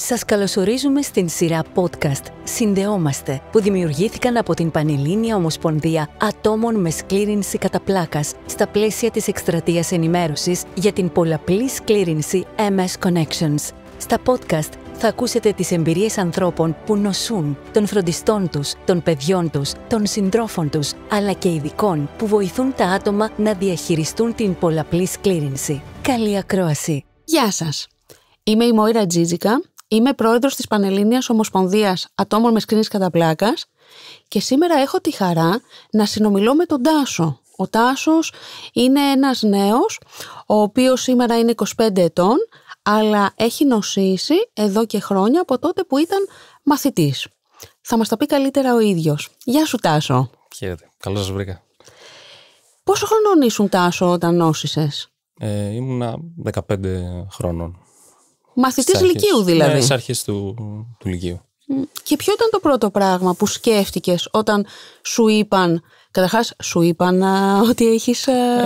Σας καλωσορίζουμε στην σειρά podcast «Συνδεόμαστε» που δημιουργήθηκαν από την Πανελλήνια Ομοσπονδία Ατόμων με Σκλήρινση Κατά στα πλαίσια της εκστρατείας ενημέρωσης για την πολλαπλή σκλήρινση MS Connections. Στα podcast θα ακούσετε τις εμπειρίες ανθρώπων που νοσούν, των φροντιστών τους, των παιδιών τους, των συντρόφων τους, αλλά και ειδικών που βοηθούν τα άτομα να διαχειριστούν την πολλαπλή σκλήρινση. Καλή ακρόαση! Γεια σας! Είμαι η Μόιρα Τζίτζικα Είμαι πρόεδρος της Πανελλήνιας Ομοσπονδίας Ατόμων με Σκρίνης Καταπλάκας και σήμερα έχω τη χαρά να συνομιλώ με τον Τάσο. Ο Τάσος είναι ένας νέος, ο οποίος σήμερα είναι 25 ετών, αλλά έχει νοσήσει εδώ και χρόνια από τότε που ήταν μαθητής. Θα μας τα πει καλύτερα ο ίδιος. Γεια σου Τάσο. Χαίρετε. Καλώς σας βρήκα. Πόσο χρονών ήσουν Τάσο όταν νόσησες? Ε, ήμουνα 15 χρόνων. Μαθητής Λυκείου δηλαδή. Ναι, τι αρχέ του, του Λυκείου. Και ποιο ήταν το πρώτο πράγμα που σκέφτηκες όταν σου είπαν. Καταρχάς, σου είπαν ότι έχεις.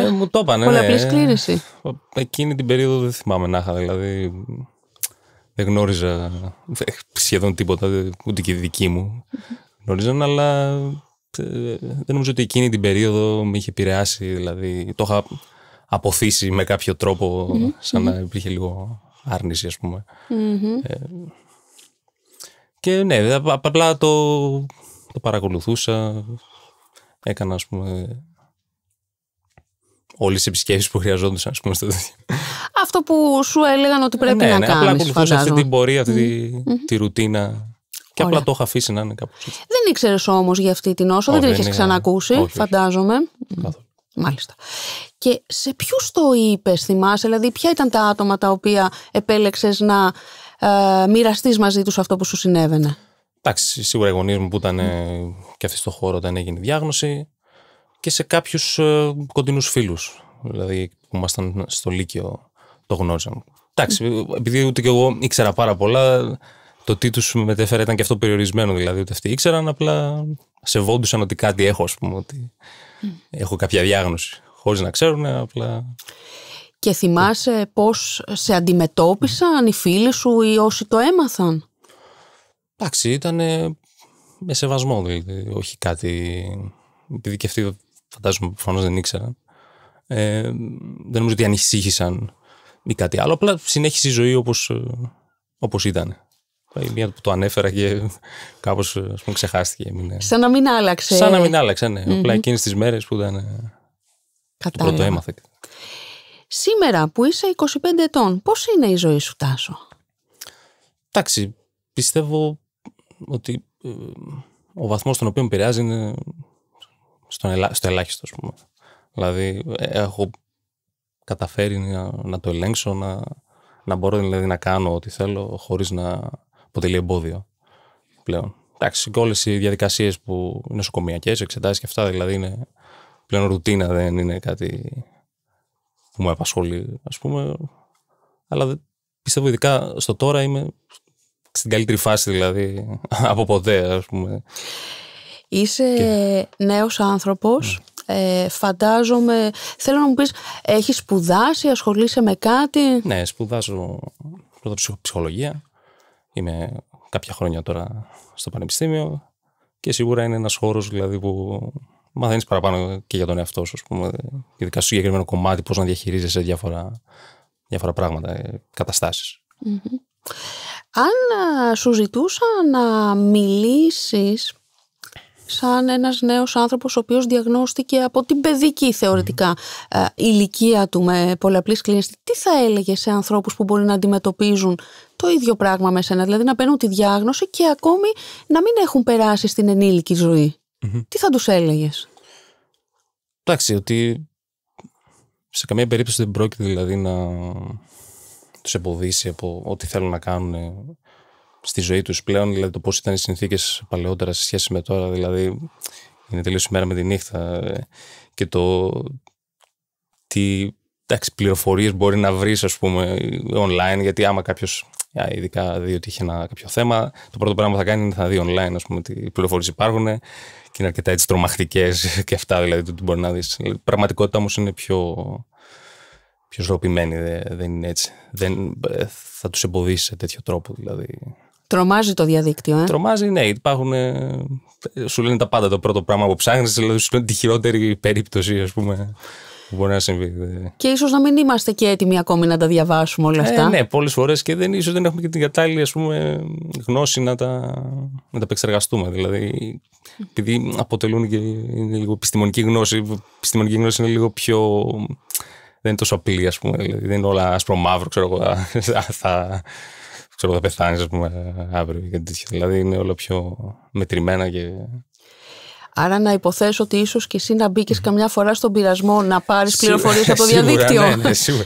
Ε, μου το είπαν, ναι. Εκείνη την περίοδο δεν θυμάμαι να είχα. Δηλαδή. Δεν γνώριζα σχεδόν τίποτα, ούτε και δική μου. Γνώριζαν, αλλά ε, δεν νομίζω ότι εκείνη την περίοδο με είχε επηρεάσει. Δηλαδή, το είχα αποθήσει με κάποιο τρόπο, σαν να υπήρχε λίγο άρνηση ας πουμε ε, και ναι, απλά το, το παρακολουθούσα, έκανα ας πούμε όλες τις επισκέψεις που χρειαζόντουσαν, ας πούμε, Αυτό που σου έλεγαν ότι πρέπει ε, ναι, να ναι, Απλά ακολουθούσα αυτή την πορεία, τη, ρουτίνα. Και απλά το είχα αφήσει να είναι κάπως Δεν ήξερες όμως για αυτή την όσο, δεν την είχε ξανακούσει, φαντάζομαι. Μάλιστα. Και σε ποιους το είπες, θυμάσαι, δηλαδή ποια ήταν τα άτομα τα οποία επέλεξες να ε, μοιραστείς μαζί τους αυτό που σου συνέβαινε. Εντάξει, σίγουρα οι γονείς μου που ήταν ε, και αυτοί στο χώρο όταν έγινε η διάγνωση και σε κάποιους ε, κοντινούς φίλους. Δηλαδή που ήμασταν στο Λύκειο το γνώριζαν. Εντάξει, επειδή ούτε κι εγώ ήξερα πάρα πολλά, το τι τους μετέφερε ήταν και αυτό περιορισμένο. Δηλαδή ότι αυτοί ήξεραν, απλά σεβόντουσαν ότι κάτι έχω, ας πούμε, ότι έχω κάποια διάγνωση. Χωρίς να ξέρουν, απλά. Και θυμάσαι πώς σε αντιμετώπισαν οι φίλοι σου ή όσοι το έμαθαν. Εντάξει, ήταν με σεβασμό, δηλαδή, όχι κάτι... Επειδή και αυτοί φαντάζομαι προφανώς δεν ήξεραν. Ε, δεν νομίζω ότι ανησύχησαν ή κάτι άλλο. Απλά συνέχισε η ζωή όπως, ε, όπως ήταν η μία που το ανέφερα και κάπως ξεχάστηκε. Σαν να μην άλλαξε. Σαν να μην άλλαξε, ναι. Mm-hmm. Απλά εκείνες τις μέρες που ήταν. Κατάλαβα. Ε, το πρώτο έμαθε. Σήμερα που είσαι 25 ετών, πώς είναι η ζωή σου, Τάσο. Εντάξει, πιστεύω ότι ε, ο βαθμός στον οποίο με επηρεάζει είναι στον στο ελάχιστο, ας πούμε. Δηλαδή, ε, έχω καταφέρει να, το ελέγξω, να, να μπορώ δηλαδή να κάνω ό,τι θέλω χωρίς να, αποτελεί εμπόδιο πλέον. Εντάξει, και όλες οι διαδικασίες που είναι νοσοκομιακές, εξετάσεις και αυτά, δηλαδή είναι πλέον ρουτίνα, δεν είναι κάτι που με απασχολεί, ας πούμε. Αλλά πιστεύω ειδικά στο τώρα είμαι στην καλύτερη φάση, δηλαδή από ποτέ, πούμε. Είσαι και... νέος άνθρωπος, ναι. ε, φαντάζομαι, θέλω να μου πεις, έχεις σπουδάσει, ασχολείσαι με κάτι. Ναι, σπουδάζω πρώτα ψυχολογία, Είμαι κάποια χρόνια τώρα στο πανεπιστήμιο και σίγουρα είναι ένας χώρος δηλαδή, που μαθαίνεις παραπάνω και για τον εαυτό σου, ας πούμε, ειδικά στο συγκεκριμένο κομμάτι πώς να διαχειρίζεσαι διάφορα, διάφορα πράγματα, ε, καταστάσεις. Αν σου ζητούσα να μιλήσεις σαν ένας νέος άνθρωπος ο οποίος διαγνώστηκε από την παιδική θεωρητικά ε, ηλικία του με πολλαπλή σκλήνηση. Τι θα έλεγε σε ανθρώπους που μπορεί να αντιμετωπίζουν το ίδιο πράγμα με σένα, δηλαδή να παίρνουν τη διάγνωση και ακόμη να μην έχουν περάσει στην ενήλικη Τι θα τους έλεγες. Εντάξει, ότι σε καμία περίπτωση δεν πρόκειται δηλαδή να τους εμποδίσει από ό,τι θέλουν να κάνουν στη ζωή τους πλέον, δηλαδή το πώς ήταν οι συνθήκες παλαιότερα σε σχέση με τώρα, δηλαδή είναι τελείως η μέρα με τη νύχτα ε, και το τι εντάξει, πληροφορίες μπορεί να βρεις ας πούμε online, γιατί άμα κάποιος, ειδικά δει ότι είχε ένα κάποιο θέμα, το πρώτο πράγμα που θα κάνει είναι θα δει online ας πούμε, τι πληροφορίες υπάρχουν ε, και είναι αρκετά έτσι τρομακτικές και αυτά δηλαδή το τι μπορεί να δεις. Η πραγματικότητα όμως είναι πιο, πιο ζωοποιημένη, δεν είναι έτσι. Ε, θα τους εμποδίσει σε τέτοιο τρόπο δηλαδή. Τρομάζει το διαδίκτυο, ε. Τρομάζει, ναι. Υπάρχουν. Ε, σου λένε τα πάντα το πρώτο πράγμα που ψάχνεις, δηλαδή σου λένε τη χειρότερη περίπτωση, ας πούμε, που μπορεί να συμβεί. Και ίσως να μην είμαστε και έτοιμοι ακόμη να τα διαβάσουμε όλα ε, αυτά. Ε, ναι, πολλές φορές και δεν, ίσως δεν έχουμε και την κατάλληλη ας πούμε, γνώση να τα, να τα επεξεργαστούμε. Δηλαδή, επειδή αποτελούν και είναι λίγο επιστημονική γνώση, η επιστημονική γνώση είναι λίγο πιο δεν είναι τόσο απλή, ας πούμε. Δηλαδή, δεν είναι όλα άσπρο-μαύρο, ξέρω εγώ. Θα, ξέρω, θα πεθάνεις, ας πούμε, αύριο Δηλαδή είναι όλο πιο μετρημένα και. Άρα να υποθέσω ότι ίσως και εσύ να μπήκες καμιά φορά στον πειρασμό να πάρεις πληροφορίες από το διαδίκτυο. ναι, ναι, σίγουρα.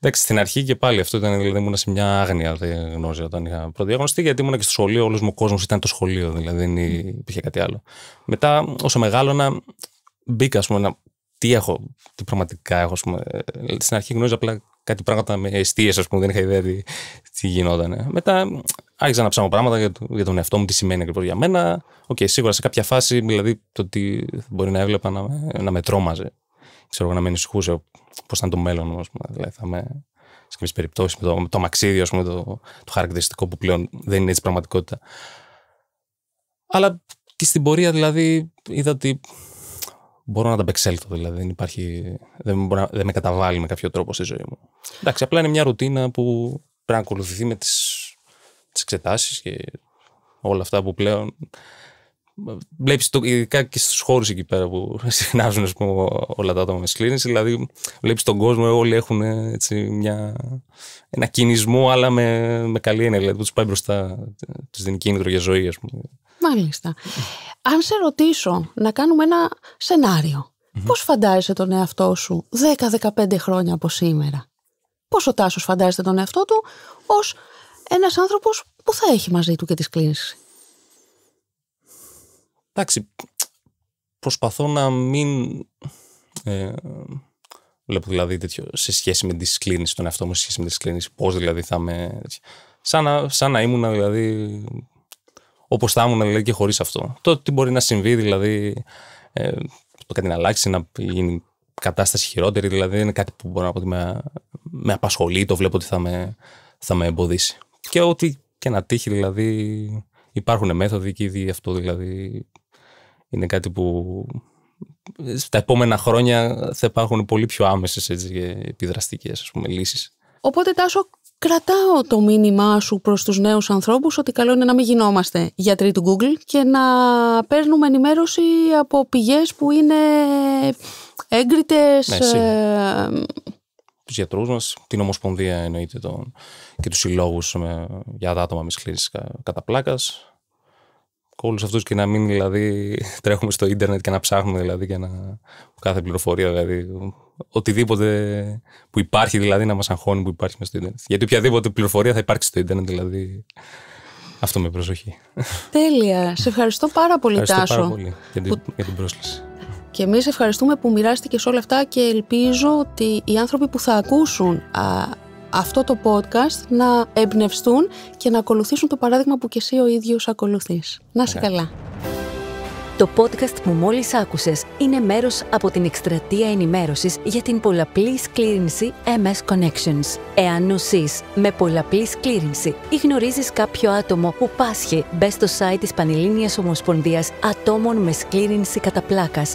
Εντάξει, στην αρχή και πάλι αυτό ήταν, δηλαδή ήμουν σε μια άγνοια γνώση όταν είχα προδιαγνωστή, γιατί ήμουν και στο σχολείο, όλος μου ο κόσμος ήταν το σχολείο, δηλαδή δεν υπήρχε κάτι άλλο. Μετά, όσο μεγάλωνα, μπήκα, ας πούμε, να, τι έχω, τι πραγματικά έχω, πούμε. Ε, στην αρχή γνώριζα απλά κάτι πράγματα με αιστείες, ας πούμε, δεν είχα ιδέα τι, γινόταν. Μετά άρχισα να ψάχνω πράγματα για, το, για τον εαυτό μου, τι σημαίνει ακριβώς για μένα. Οκ, σίγουρα σε κάποια φάση, δηλαδή το ότι μπορεί να έβλεπα να, να με τρόμαζε. Ξέρω εγώ να με ενισχύσει πώ είναι το μέλλον πούμε. Δηλαδή θα με, σε κάποιες περιπτώσεις με το, με το μαξίδι, ας πούμε, το, το χαρακτηριστικό που πλέον δεν είναι έτσι πραγματικότητα. Αλλά και στην πορεία δηλαδή είδα ότι μπορώ να τα απεξέλθω. Δηλαδή δεν υπάρχει. Δεν, δεν με καταβάλει με κάποιο τρόπο στη ζωή μου. Εντάξει, απλά είναι μια ρουτίνα που πρέπει να ακολουθηθεί με τις εξετάσεις και όλα αυτά που πλέον βλέπεις ειδικά και στους χώρους εκεί πέρα που συχνάζουν όλα τα άτομα με σκλήρινση δηλαδή βλέπεις τον κόσμο όλοι έχουν έτσι, μια, ένα κινησμό αλλά με, με καλή έννοια δηλαδή που πάει μπροστά ε, τους δίνει κίνητρο για ζωή ας πούμε. Μάλιστα. Αν σε ρωτήσω να κάνουμε ένα σενάριο, πώς φαντάζεσαι τον εαυτό σου 10-15 χρόνια από σήμερα. Πώς ο Τάσος φαντάζεται τον εαυτό του ως ένας άνθρωπος που θα έχει μαζί του και τις κλίνεις; Εντάξει, προσπαθώ να μην... Ε, βλέπω δηλαδή τέτοιο, σε σχέση με τις κλίνεις, τον εαυτό μου σε σχέση με τις κλίνεις, πώς δηλαδή θα με... Σαν να, σαν να ήμουν δηλαδή όπως θα ήμουν δηλαδή, και χωρίς αυτό. Το τι μπορεί να συμβεί, δηλαδή. Ε, το κάτι να αλλάξει, να γίνει κατάσταση χειρότερη. Δηλαδή, είναι κάτι που μπορώ να πω ότι με, με απασχολεί, το βλέπω ότι θα με, θα με εμποδίσει. Και ό,τι και να τύχει, δηλαδή. Υπάρχουν μέθοδοι και ήδη αυτό δηλαδή είναι κάτι που ε, στα επόμενα χρόνια θα υπάρχουν πολύ πιο άμεσες έτσι, επιδραστικές λύσεις. Οπότε Τάσο κρατάω το μήνυμά σου προς τους νέους ανθρώπους ότι καλό είναι να μην γινόμαστε γιατροί του Google και να παίρνουμε ενημέρωση από πηγές που είναι έγκριτες. Ναι, ε, τους γιατρούς μας, την Ομοσπονδία εννοείται και τους συλλόγους για τα άτομα με σκληρής κατά όλους αυτούς και να μην δηλαδή, τρέχουμε στο ίντερνετ και να ψάχνουμε δηλαδή, για να... κάθε πληροφορία. Δηλαδή, οτιδήποτε που υπάρχει δηλαδή, να μας αγχώνει που υπάρχει μέσα στο ίντερνετ. Γιατί οποιαδήποτε πληροφορία θα υπάρξει στο ίντερνετ, δηλαδή. Αυτό με προσοχή. Τέλεια. Σε ευχαριστώ πάρα πολύ, ευχαριστώ Τάσο. Πάρα πολύ για την, που... πρόσκληση. Και εμείς ευχαριστούμε που μοιράστηκες όλα αυτά και ελπίζω ότι οι άνθρωποι που θα ακούσουν α, αυτό το podcast να εμπνευστούν και να ακολουθήσουν το παράδειγμα που και εσύ ο ίδιος ακολουθείς. Να είσαι καλά. Το podcast που μόλις άκουσες είναι μέρος από την εκστρατεία ενημέρωσης για την πολλαπλή σκλήρινση MS Connections. Εάν νοσείς με πολλαπλή σκλήρινση ή γνωρίζεις κάποιο άτομο που πάσχει, μπες στο site της Πανελλήνιας Ομοσπονδίας Ατόμων με Σκλήρινση Καταπλάκας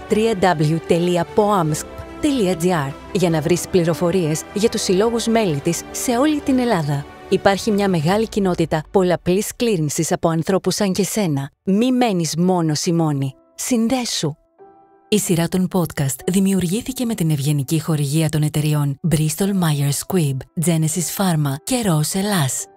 για να βρεις πληροφορίες για τους συλλόγους μέλη της σε όλη την Ελλάδα. Υπάρχει μια μεγάλη κοινότητα πολλαπλής κλήρυνσης από ανθρώπους σαν και σένα. Μη μένεις μόνος ή μόνη. Συνδέσου! Η σειρά των podcast δημιουργήθηκε με την ευγενική χορηγία των εταιριών Bristol Myers Squibb, Genesis Pharma και Rose Ελλάς.